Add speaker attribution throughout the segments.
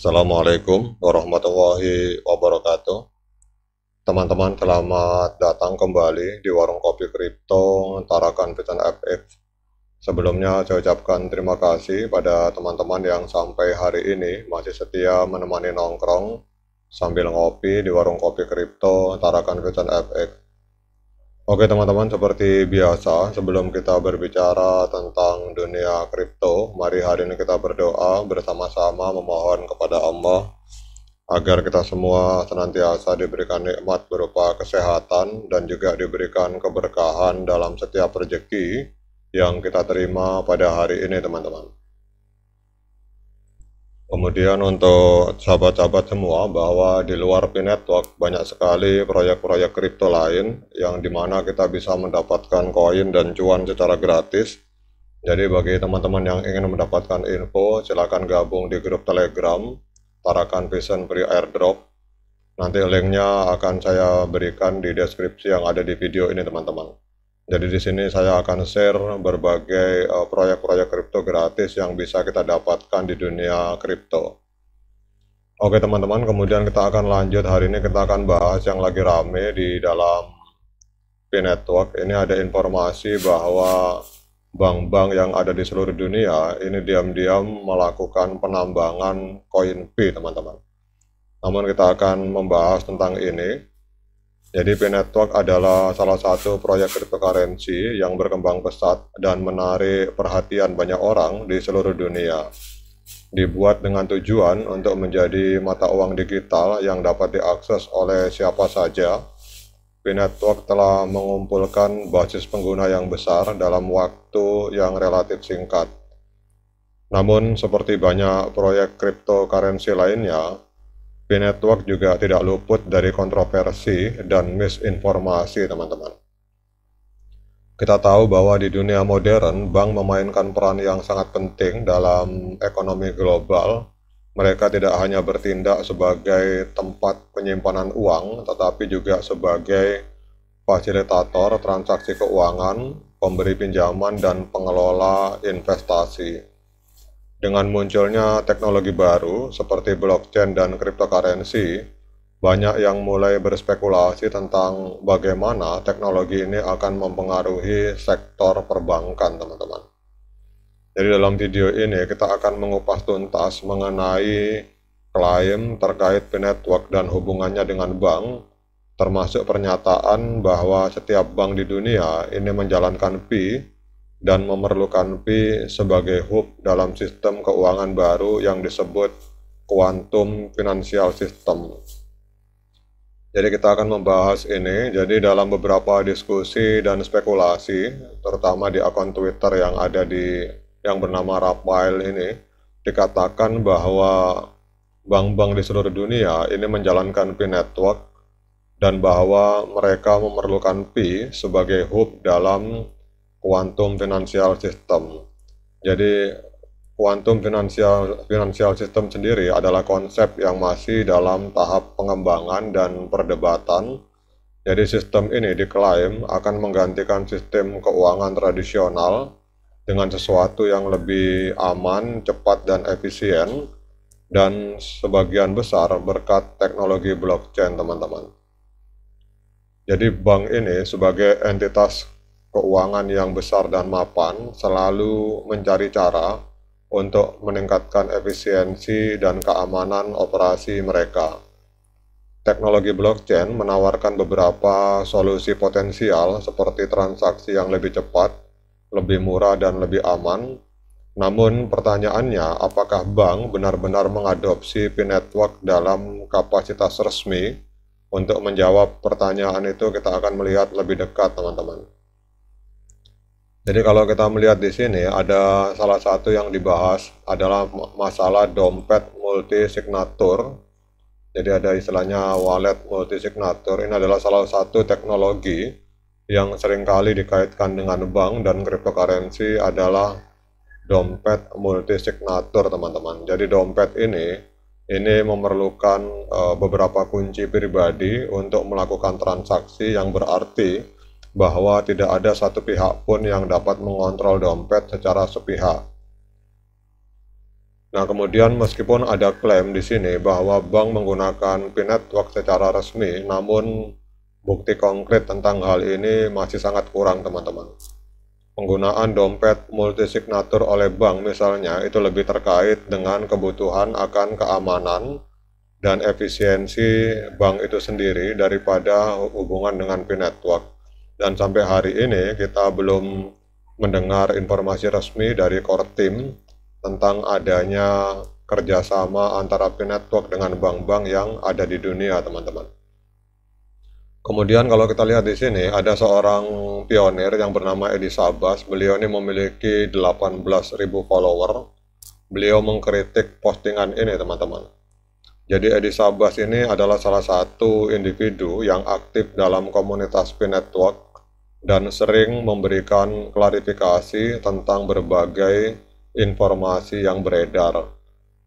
Speaker 1: Assalamualaikum warahmatullahi wabarakatuh. Teman-teman selamat datang kembali di Warung Kopi Kripto Tarakan Pesan FX. Sebelumnya saya ucapkan terima kasih pada teman-teman yang sampai hari ini masih setia menemani nongkrong sambil ngopi di Warung Kopi Kripto Tarakan Pesan FX. Oke teman-teman, seperti biasa sebelum kita berbicara tentang dunia kripto, mari hari ini kita berdoa bersama-sama memohon kepada Allah agar kita semua senantiasa diberikan nikmat berupa kesehatan dan juga diberikan keberkahan dalam setiap rezeki yang kita terima pada hari ini teman-teman. Kemudian untuk sahabat-sahabat semua bahwa di luar P-Network banyak sekali proyek-proyek kripto lain yang dimana kita bisa mendapatkan koin dan cuan secara gratis. Jadi bagi teman-teman yang ingin mendapatkan info, silakan gabung di grup Telegram Tarakan Vision Free Airdrop. Nanti linknya akan saya berikan di deskripsi yang ada di video ini teman-teman. Jadi di sini saya akan share berbagai eh, proyek-proyek uh, kripto -proyek kripto gratis yang bisa kita dapatkan di dunia kripto. Oke teman-teman, kemudian kita akan lanjut hari ini kita akan bahas yang lagi rame di dalam P Network. Ini ada informasi bahwa bank-bank yang ada di seluruh dunia ini diam-diam melakukan penambangan koin P teman-teman. Namun kita akan membahas tentang ini jadi Network adalah salah satu proyek cryptocurrency yang berkembang pesat dan menarik perhatian banyak orang di seluruh dunia. Dibuat dengan tujuan untuk menjadi mata uang digital yang dapat diakses oleh siapa saja. Network telah mengumpulkan basis pengguna yang besar dalam waktu yang relatif singkat. Namun, seperti banyak proyek cryptocurrency lainnya, P-Network juga tidak luput dari kontroversi dan misinformasi, teman-teman. Kita tahu bahwa di dunia modern, bank memainkan peran yang sangat penting dalam ekonomi global. Mereka tidak hanya bertindak sebagai tempat penyimpanan uang, tetapi juga sebagai fasilitator transaksi keuangan, pemberi pinjaman, dan pengelola investasi. Dengan munculnya teknologi baru seperti blockchain dan cryptocurrency, banyak yang mulai berspekulasi tentang bagaimana teknologi ini akan mempengaruhi sektor perbankan, teman-teman. Jadi dalam video ini kita akan mengupas tuntas mengenai klaim terkait network dan hubungannya dengan bank, termasuk pernyataan bahwa setiap bank di dunia ini menjalankan fee dan memerlukan Pi sebagai hub dalam sistem keuangan baru yang disebut Quantum Financial System. Jadi kita akan membahas ini, jadi dalam beberapa diskusi dan spekulasi, terutama di akun Twitter yang ada di, yang bernama Rafael ini, dikatakan bahwa bank-bank di seluruh dunia ini menjalankan P network dan bahwa mereka memerlukan P sebagai hub dalam kuantum finansial system. Jadi kuantum finansial financial system sendiri adalah konsep yang masih dalam tahap pengembangan dan perdebatan. Jadi sistem ini diklaim akan menggantikan sistem keuangan tradisional dengan sesuatu yang lebih aman, cepat, dan efisien dan sebagian besar berkat teknologi blockchain teman-teman. Jadi bank ini sebagai entitas keuangan yang besar dan mapan selalu mencari cara untuk meningkatkan efisiensi dan keamanan operasi mereka. Teknologi blockchain menawarkan beberapa solusi potensial seperti transaksi yang lebih cepat, lebih murah, dan lebih aman. Namun pertanyaannya, apakah bank benar-benar mengadopsi P-Network dalam kapasitas resmi? Untuk menjawab pertanyaan itu, kita akan melihat lebih dekat, teman-teman. Jadi kalau kita melihat di sini ada salah satu yang dibahas adalah masalah dompet multi signatur. Jadi ada istilahnya wallet multi signatur. Ini adalah salah satu teknologi yang seringkali dikaitkan dengan bank dan cryptocurrency adalah dompet multi signatur, teman-teman. Jadi dompet ini ini memerlukan eh, beberapa kunci pribadi untuk melakukan transaksi yang berarti bahwa tidak ada satu pihak pun yang dapat mengontrol dompet secara sepihak. Nah, kemudian meskipun ada klaim di sini bahwa bank menggunakan PIN secara resmi, namun bukti konkret tentang hal ini masih sangat kurang, teman-teman. Penggunaan dompet multisignatur oleh bank misalnya itu lebih terkait dengan kebutuhan akan keamanan dan efisiensi bank itu sendiri daripada hubungan dengan PIN dan sampai hari ini kita belum mendengar informasi resmi dari core team tentang adanya kerjasama antara P-Network dengan bank-bank yang ada di dunia, teman-teman. Kemudian kalau kita lihat di sini, ada seorang pionir yang bernama Edi Sabas. Beliau ini memiliki 18.000 follower. Beliau mengkritik postingan ini, teman-teman. Jadi Edi Sabas ini adalah salah satu individu yang aktif dalam komunitas P-Network dan sering memberikan klarifikasi tentang berbagai informasi yang beredar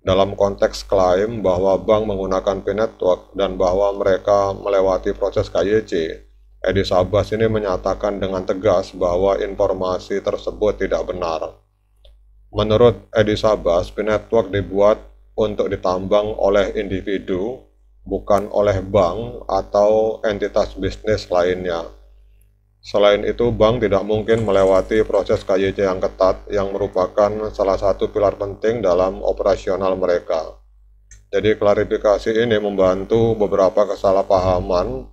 Speaker 1: dalam konteks klaim bahwa bank menggunakan P-Network dan bahwa mereka melewati proses KYC. Edi Sabas ini menyatakan dengan tegas bahwa informasi tersebut tidak benar. Menurut Edi Sabas, P-Network dibuat untuk ditambang oleh individu, bukan oleh bank atau entitas bisnis lainnya. Selain itu, bank tidak mungkin melewati proses KYC yang ketat yang merupakan salah satu pilar penting dalam operasional mereka. Jadi klarifikasi ini membantu beberapa kesalahpahaman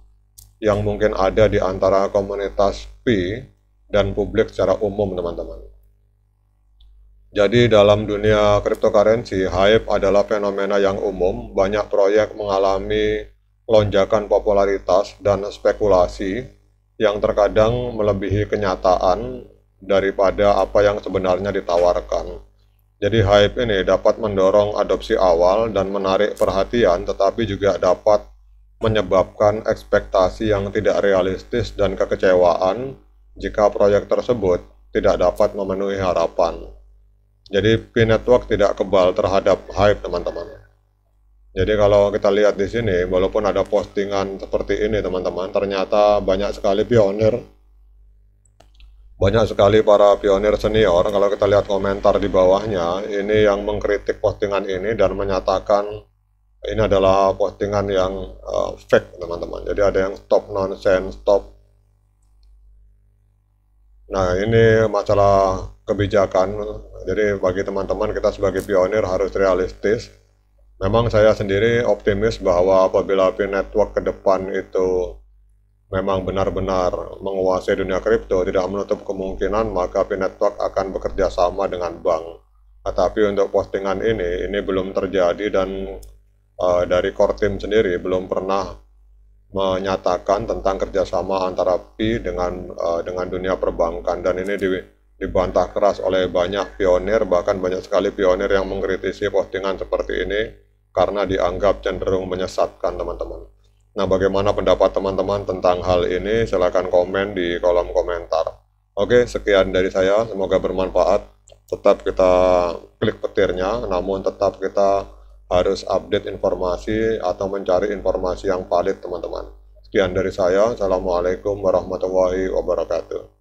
Speaker 1: yang mungkin ada di antara komunitas P dan publik secara umum, teman-teman. Jadi dalam dunia cryptocurrency, hype adalah fenomena yang umum, banyak proyek mengalami lonjakan popularitas dan spekulasi yang terkadang melebihi kenyataan daripada apa yang sebenarnya ditawarkan. Jadi hype ini dapat mendorong adopsi awal dan menarik perhatian tetapi juga dapat menyebabkan ekspektasi yang tidak realistis dan kekecewaan jika proyek tersebut tidak dapat memenuhi harapan. Jadi P-Network tidak kebal terhadap hype teman-teman. Jadi kalau kita lihat di sini, walaupun ada postingan seperti ini teman-teman, ternyata banyak sekali pionir, banyak sekali para pionir senior, kalau kita lihat komentar di bawahnya, ini yang mengkritik postingan ini dan menyatakan ini adalah postingan yang uh, fake teman-teman. Jadi ada yang stop nonsense, stop. Nah ini masalah kebijakan, jadi bagi teman-teman kita sebagai pionir harus realistis, memang saya sendiri optimis bahwa apabila P Network ke depan itu memang benar-benar menguasai dunia kripto, tidak menutup kemungkinan maka P Network akan bekerja sama dengan bank. Tetapi nah, untuk postingan ini, ini belum terjadi dan uh, dari core team sendiri belum pernah menyatakan tentang kerjasama antara P dengan uh, dengan dunia perbankan dan ini di, dibantah keras oleh banyak pionir bahkan banyak sekali pionir yang mengkritisi postingan seperti ini karena dianggap cenderung menyesatkan teman-teman. Nah, bagaimana pendapat teman-teman tentang hal ini? Silahkan komen di kolom komentar. Oke, sekian dari saya. Semoga bermanfaat. Tetap kita klik petirnya, namun tetap kita harus update informasi atau mencari informasi yang valid, teman-teman. Sekian dari saya. Assalamualaikum warahmatullahi wabarakatuh.